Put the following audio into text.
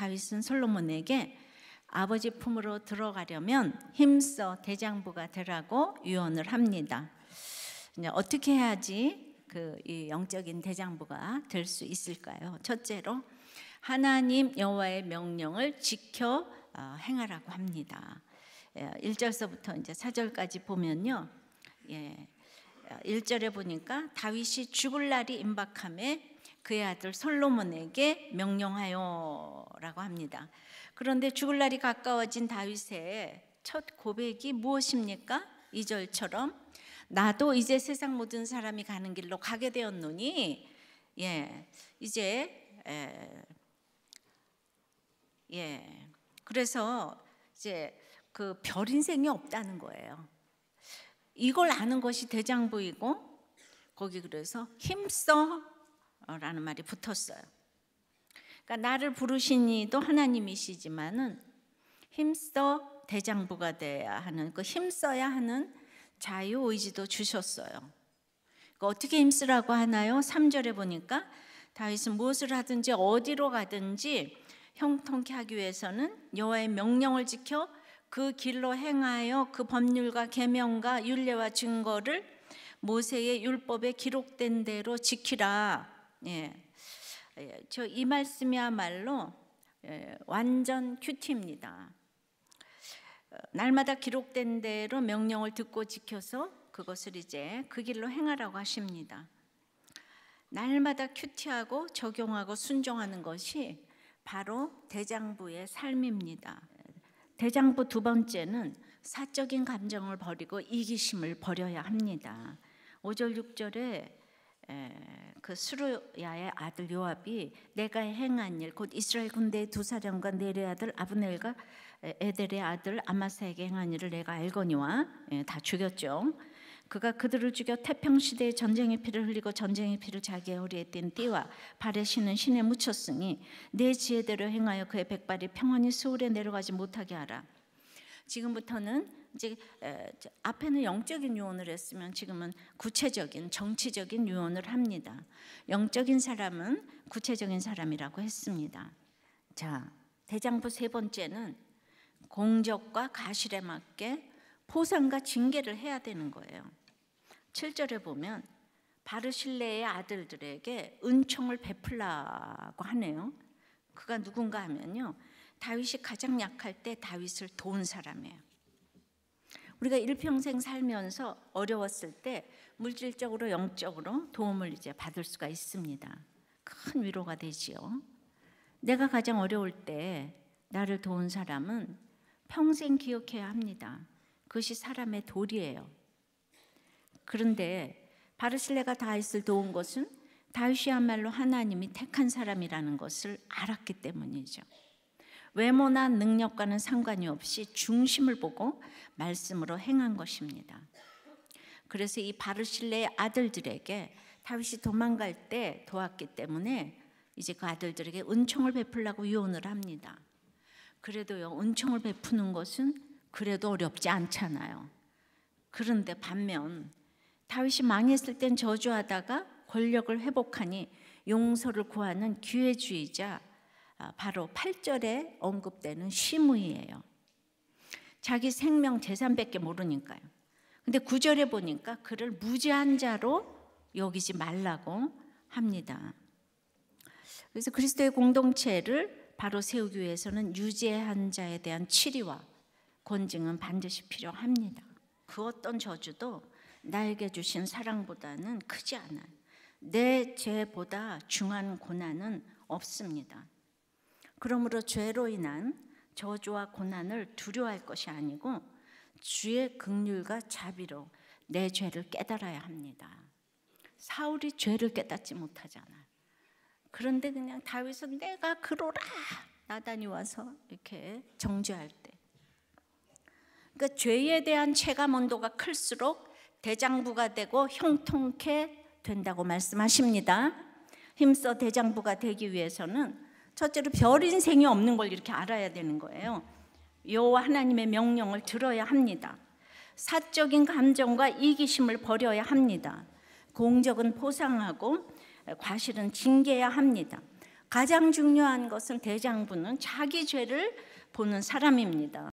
다윗은 솔로몬에게 아버지 품으로 들어가려면 힘써 대장부가 되라고 유언을 합니다. 이제 어떻게 해야지 그이 영적인 대장부가 될 수 있을까요? 첫째로 하나님 여호와의 명령을 지켜 어, 행하라고 합니다. 1절서부터 예, 이제 4절까지 보면요. 예. 1절에 어, 보니까 다윗이 죽을 날이 임박함에 그의 아들 솔로몬에게 명령하여라고 합니다. 그런데 죽을 날이 가까워진 다윗의 첫 고백이 무엇입니까? 2절처럼 나도 이제 세상 모든 사람이 가는 길로 가게 되었노니 예. 이제 예. 예. 그래서 이제 그별 인생이 없다는 거예요. 이걸 아는 것이 대장부이고 거기 그래서 힘써 라는 말이 붙었어요. 그러니까 나를 부르신 이도 하나님이시지만은 힘써 대장부가 돼야 하는 그 힘써야 하는 자유 의지도 주셨어요. 그러니까 어떻게 힘쓰라고 하나요? 3절에 보니까 다윗은 무엇을 하든지 어디로 가든지 형통케 하기 위해서는 여호와의 명령을 지켜 그 길로 행하여 그 법률과 계명과 윤례와 증거를 모세의 율법에 기록된 대로 지키라. 예. 예 저 이 말씀이야말로 예, 완전 큐티입니다. 어, 날마다 기록된 대로 명령을 듣고 지켜서 그것을 이제 그 길로 행하라고 하십니다. 날마다 큐티하고 적용하고 순종하는 것이 바로 대장부의 삶입니다. 대장부 두 번째는 사적인 감정을 버리고 이기심을 버려야 합니다. 5절 6절에 그 수르야의 아들 요압이 내가 행한 일 곧 이스라엘 군대의 두 사령관 네레 아들 아브넬과 에델의 아들 아마사에게 행한 일을 내가 알거니와 예, 다 죽였죠. 그가 그들을 죽여 태평 시대의 전쟁의 피를 흘리고 전쟁의 피를 자기의 허리에 띤 띠와 발에 신은 신에 묻혔으니 내 지혜대로 행하여 그의 백발이 평안히 수울에 내려가지 못하게 하라. 지금부터는 이제 앞에는 영적인 유언을 했으면 지금은 구체적인 정치적인 유언을 합니다. 영적인 사람은 구체적인 사람이라고 했습니다. 자, 대장부 세 번째는 공적과 가실에 맞게 포상과 징계를 해야 되는 거예요. 7절에 보면 바르실레의 아들들에게 은총을 베풀라고 하네요. 그가 누군가 하면요. 다윗이 가장 약할 때 다윗을 도운 사람이에요. 우리가 일평생 살면서 어려웠을 때 물질적으로 영적으로 도움을 이제 받을 수가 있습니다. 큰 위로가 되지요. 내가 가장 어려울 때 나를 도운 사람은 평생 기억해야 합니다. 그것이 사람의 도리예요. 그런데 바르실레가 다윗을 도운 것은 다윗이야말로 하나님이 택한 사람이라는 것을 알았기 때문이죠. 외모나 능력과는 상관이 없이 중심을 보고 말씀으로 행한 것입니다. 그래서 이 바르실레의 아들들에게 다윗이 도망갈 때 도왔기 때문에 이제 그 아들들에게 은총을 베풀라고 유언을 합니다. 그래도요, 은총을 베푸는 것은 그래도 어렵지 않잖아요. 그런데 반면 다윗이 망했을 땐 저주하다가 권력을 회복하니 용서를 구하는 기회주의자 아, 바로 8절에 언급되는 시므이예요. 자기 생명 재산밖에 모르니까요. 근데 9절에 보니까 그를 무죄한 자로 여기지 말라고 합니다. 그래서 그리스도의 공동체를 바로 세우기 위해서는 유죄한 자에 대한 치리와 권증은 반드시 필요합니다. 그 어떤 저주도 나에게 주신 사랑보다는 크지 않아요. 내 죄보다 중한 고난은 없습니다. 그러므로 죄로 인한 저주와 고난을 두려워할 것이 아니고 주의 극률과 자비로 내 죄를 깨달아야 합니다. 사울이 죄를 깨닫지 못하잖아. 그런데 그냥 다윗은 내가 그로라 나단이 와서 이렇게 정죄할 때, 그러니까 죄에 대한 체감 온도가 클수록 대장부가 되고 형통케 된다고 말씀하십니다. 힘써 대장부가 되기 위해서는 첫째로 별 인생이 없는 걸 이렇게 알아야 되는 거예요. 여호와 하나님의 명령을 들어야 합니다. 사적인 감정과 이기심을 버려야 합니다. 공적은 포상하고 과실은 징계해야 합니다. 가장 중요한 것은 대장부는 자기 죄를 보는 사람입니다.